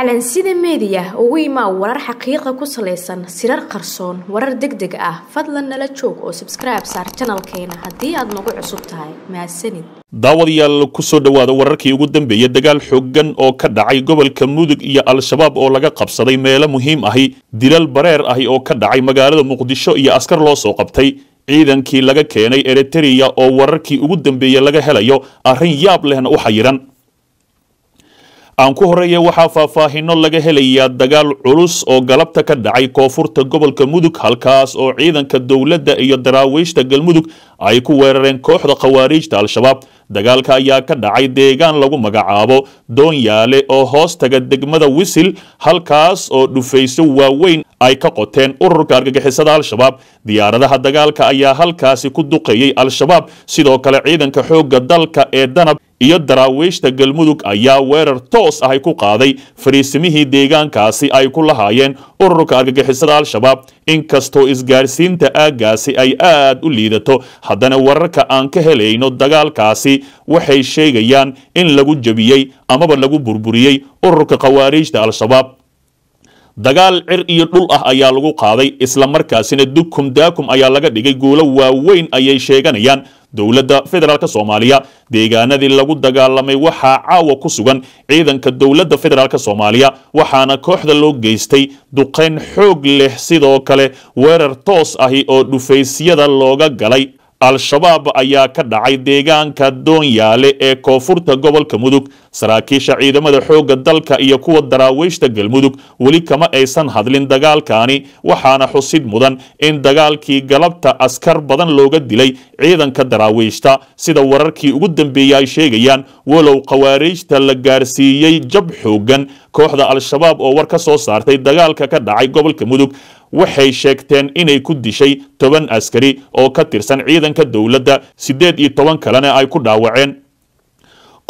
calansida meediya ugu imaa warar xaqiiqa ku salaysan sirar qarsoon warar deg deg ah fadlan nala joog oo sabskribe saar janalkeena haddii aad nagu cusub tahay mahadsanid daawadayaal ku soo dhowaada wararkii ugu dambeeyay dagaal xooggan oo ka dhacay gobolka mudug iyo al-shabaab oo laga qabsaday meelo muhiim ahi dilal bareer ahi oo ka dhacay magaalada muqdisho iyo askar loo soo qabtay ciidankii laga keenay eritreya oo wararkii ugu dambeeyey laga helayo arrin yaab lehna u xayiran aan ku horeeya waxaa faahfaahino laga helayaa dagaal culus oo galabta ka dhacay koonfurta gobolka mudug halkaas oo ciidanka dowladda iyo daraawiishta galmudug ay ku weerareen kooxda khawaariijta al-shabaab dagaalka ayaa ka dhacay deegaan lagu magacaabo doonyaale oo hoostaga degmada wisil halkaas oo dhufayso waaweyn ay ka qoteen ururka argagixisada al-shabaab diyaaradaha dagaalka ayaa halkaasi ku duqeeyey al-shabaab sidoo kale ciidanka xoogga dalka ee danab iyo daraawiishta galmudug ayaa weerar toos ahy ku qaaday fariisimihii deegaankaasi ay ku lahaayeen ururka argagixisada al-shabaab inkastoo isgaarsiinta aaggaasi ay aad u liidato haddana wararka aan ka helayno dagaalkaasi waxay sheegayaan in lagu jebiyey amaba lagu burburiyey ururka khawaariijta al-shabaab dagaal cir iyo dhul ah ayaa lagu qaaday isla markaasina dukum daakum ayaa laga dhigay guulo waaweyn ayay sheeganayaan dowladda federaalk soomaaliya deegaanadii lagu dagaalamay waxaa caawa ku sugan ciidanka dowladda federaalk soomaaliya waxaana kooxda loo geystay duqayn xoog leh sidoo kale weerar toos ahi oo dhufaysyada looga galay al-shabaab ayaa ka dhacay deegaanka doonyaale ee koonfurta gobolka mudug saraakiisha ciidamada xoogga dalka iyo kuwa daraawiishta galmudug weli kama aysan hadlin dagaalkaani waxaana xusid mudan in dagaalkii galabta askar badan looga dilay ciidanka daraawiishta sida wararkii ugu dambeeyey ay sheegayaan walow khawaariijta la gaarsiiyey jab xooggan kooxda al-shabaab oo war ka soo saartay dagaalka ka dhacay gobolka mudug waxay sheegteen inay ku dishay toban askari oo ka tirsan ciidanka dowladda siddeed iyo toban kalena ay ku dhaawaceen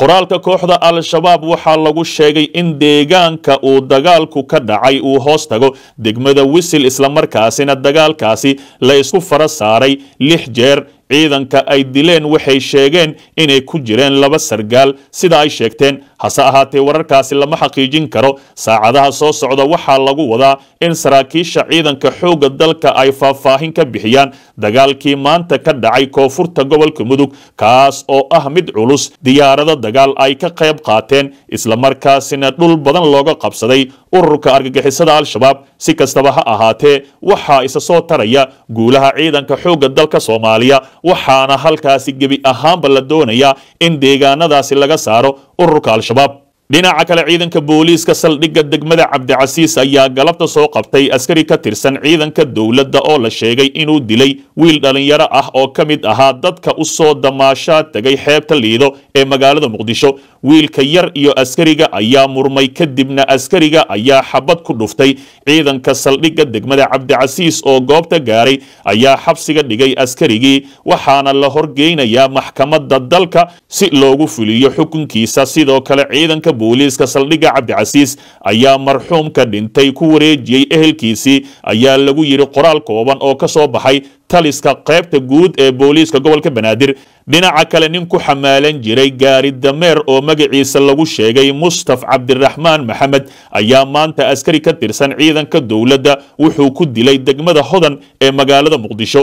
qoraalka kooxda al-shabaab waxaa lagu sheegay in deegaanka uu dagaalku ka dhacay uu hoos tago degmada wisil islamarkaasina dagaalkaasi la isku fara saaray lix jeer ciidanka ay dileen waxay sheegeen inay ku jireen laba sargaal sida ay sheegteen hase ahaatee wararkaasi lama xaqiijin karo saacadaha soo socda waxaa lagu wadaa in saraakiisha ciidanka xoogga dalka ay faahfaahin ka bixiyaan dagaalkii maanta ka dhacay koonfurta gobolka mudug kaas oo ah mid culus diyaarado dagaal ay ka qayb qaateen islamarkaasina dhul badan looga qabsaday ururka argagixisada al-shabaab si kastaba ha ahaatee waxaa isa soo taraya guulaha ciidanka xoogga dalka soomaaliya waxaana halkaasi gebi ahaanba la doonayaa in deegaanadaasi laga saaro ururka al-shabaab dhinaca kale ciidanka booliiska saldhigga degmada cabdicasiis ayaa galabta soo qabtay askari ka tirsan ciidanka dowladda oo la sheegay inuu dilay wiil dhallinyaro ah oo ka mid ahaa dadka u soo damaashaa tegay xeebta liido ee magaalada muqdisho wiilka yar iyo askariga ayaa murmay kadibna askariga ayaa xabad ku dhuftay ciidanka saldhigga degmada cabdicasiis oo goobta gaaray ayaa xabsiga dhigay askarigii waxaana la horgeynayaa maxkamadda dalka si loogu fuliyo xukunkiisa sidoo kale ciidanka booliiska saldhigga cabdicasiis ayaa marxuumka dhintay ku wareejiyey ehelkiisii ayaa lagu yidhi qoraal kooban oo ka soo baxay taliska qaybta guud ee booliiska gobolka banaadir dhinaca kale nin ku xamaalan jiray gaari dameer oo magiciisa lagu sheegay mustaf cabdiraxmaan maxamed ayaa maanta askari ka tirsan ciidanka dowladda wuxuu ku dilay degmada hodan ee magaalada muqdisho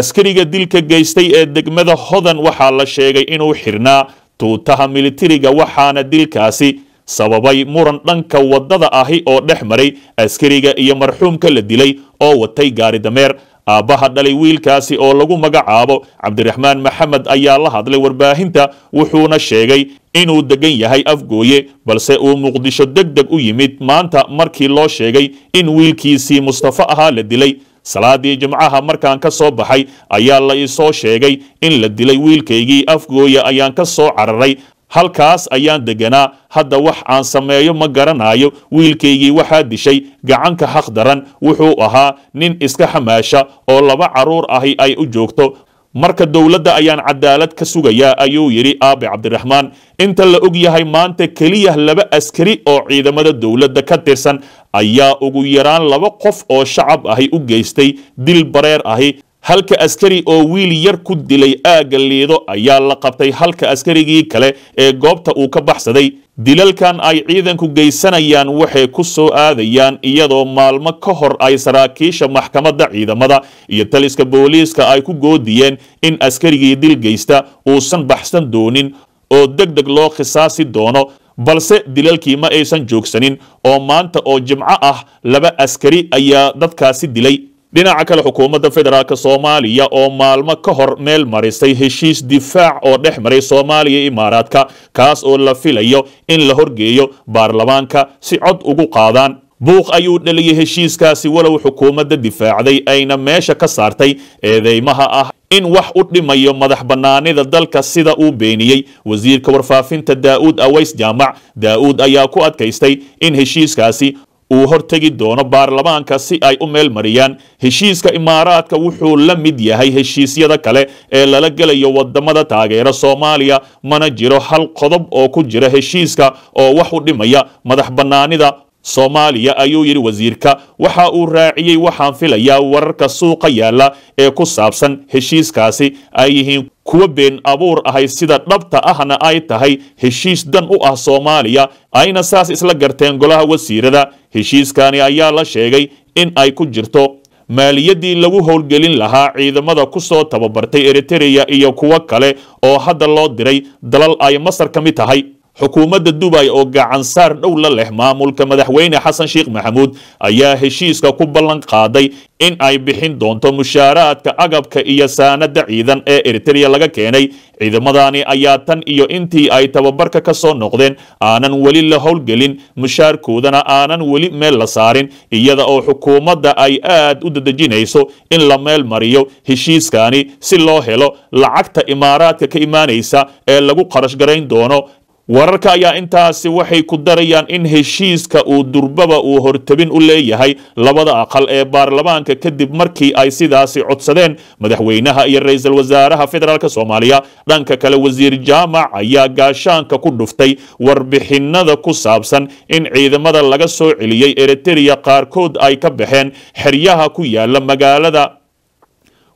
askariga dilka geystay ee degmada hodan waxaa la sheegay inuu xirnaa tuutaha militariga waxaana dilkaasi sababay muran dhanka waddada ahi oo dhex maray askariga iyo marxuumka la dilay oo watay gaari dameer aabbaha dhalay wiilkaasi oo lagu magacaabo cabdiraxmaan maxamed ayaa la hadlay warbaahinta wuxuuna sheegay inuu deggan yahay afgooye balse uu muqdisho deg deg u yimid maanta markii loo sheegay in wiilkiisii mustafa ahaa la dilay salaadii jimcaha markaan ka soo baxay ayaa la ii sheegay in la dilay wiilkaygii afgooya ayaan ka soo cararay halkaas ayaan deganaa hadda wax aan sameeyo ma garanayo wiilkaygii waxaa dishay gacanka haq daran wuxuu ahaa nin iska xamaasha oo laba carruur ahi ay u joogto marka dowladda ayaan cadaalad ka sugayaa ayuu yidhi aabe cabdiraxmaan inta la og yahay maanta keliya laba askari oo ciidamada dowladda ka tirsan ayaa ugu yaraan laba qof oo shacab ahi u geystay dil bareer ahi halka askari oo wiil yar ku dilay aagga liido ayaa la qabtay halka askarigii kale ee goobta uu ka baxsaday dilalkan ay ciidanku geysanayaan waxay ku soo aadayaan iyadoo maalmo ka hor ay saraakiisha maxkamadda ciidamada iyo taliska booliiska ay ku goodiyeen in askarigii dil geysta uusan baxsan doonin oo deg deg loo khisaasi doono balse dilalkii ma aysan joogsanin oo maanta oo jimco ah laba askari ayaa dadkaasi dilay dhinaca kale xukuumadda federaalk soomaaliya oo maalmo ka hor meel marisay heshiis difaac oo dhex maray soomaaliya imaaraadka kaas oo la filayo in la horgeeyo baarlamaanka si cod ugu qaadaan buuq ayuu dhaliyay heshiiskaasi walow xukuumadda difaacday ayna meesha ka saartay eedeymaha ah in wax u dhimayo madax bannaanida dalka sida uu beeniyey wasiirka warfaafinta daa'uud aways jaamac daa'uud ayaa ku adkaystay in heshiiskaasi uu hortegi doono baarlamaanka si ay u meel mariyaan heshiiska imaaraadka wuxuu la mid yahay heshiisyada kale ee lala gelayo waddamada taageera soomaaliya mana jiro hal qodob oo ku jira heshiiska oo wax u dhimaya madax bannaanida soomaaliya ayuu yidhi wasiirka waxa uu raaciyey waxaan filayaa wararka suuqa yaalla ee ku saabsan heshiiskaasi ay yihiin kuwa been abuur ahay sida dhabta ahna ay tahay heshiis dan u ah soomaaliya ayna saas isla garteen golaha wasiirada heshiiskani ayaa la sheegay in ay ku jirto maaliyaddii lagu howlgelin lahaa ciidamada ku soo tababartay eritereya iyo kuwo kale oo hadda loo diray dalal ay masar ka mid tahay xukuumadda dubay oo gacansaar dhow la leh maamulka madaxweyne xasan sheikh maxamuud ayaa heshiiska ku ballan qaaday in ay bixin doonto mushaaraadka agabka iyo saanadda ciidan ee eritereya laga keenay ciidamadani ayaa tan iyo intii ay tababarka ka soo noqdeen aanan weli la howlgelin mushaarkoodana aanan weli meel la saarin iyada oo xukuumadda ay aad u dadejinayso in la meel mariyo heshiiskani si loo helo lacagta imaaraadka ka imaanaysa ee lagu qarashgarayn doono wararka ayaa intaasi waxay ku darayaan in heshiiska uu durbaba uu hortabin u leeyahay labada aqal ee baarlamaanka kadib markii ay sidaasi codsadeen madaxweynaha iyo ra-iisul wasaaraha federaalk soomaaliya dhanka kale wasiir jaamac ayaa gaashaanka ku dhuftay warbixinada ku saabsan in ciidamada laga soo celiyey eritereya qaarkood ay ka baxeen xeryaha ku yaala magaalada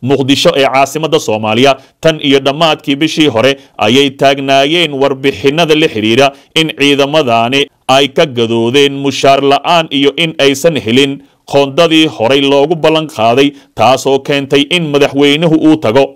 muqdisho ee caasimadda soomaaliya tan iyo dhammaadkii bishii hore ayay taagnaayeen warbixinada la xidhiira in ciidamadani ay ka gadoodeen mushaar la iyo in aysan helin qoondadii horay loogu ballan qaaday taasoo keentay in madaxweynuhu uu tago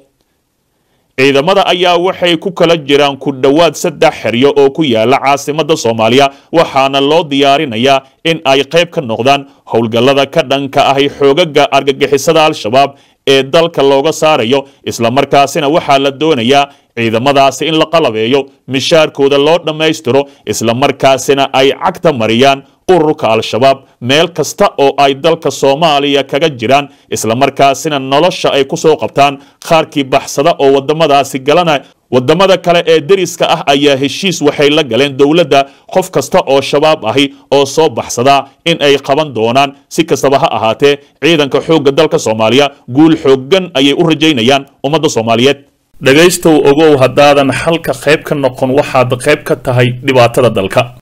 ciidamada ayaa waxay ku kala jiraan ku dhowaad saddex xeryo oo ku yaala caasimadda soomaaliya waxaana loo diyaarinayaa in ay qayb ka noqdaan howlgallada ka dhanka ahay xoogagga argagixisada al-shabaab ee dalka looga saarayo isla markaasina waxaa la doonayaa ciidamadaasi in la qalabeeyo mishaarkooda loo dhammaystiro isla markaasina ay cagta mariyaan ururka al-shabaab meel kasta oo ay dalka soomaaliya kaga jiraan isla markaasina nolosha ay ku soo qabtaan qaarkii baxsada oo waddamadaasi galana waddamada kale ee deriska ah ayaa heshiis waxay la galeen dowladda qof kasta oo shabaab ahi oo soo baxsadaa in ay qaban doonaan si kastaba ha ahaatee ciidanka xoogga dalka soomaaliya guul xooggan ayay u rajaynayaan ummadda soomaaliyeed dhegaystow ogow haddaadan xalka qayb ka noqon waxaad qayb ka tahay dhibaatada dalka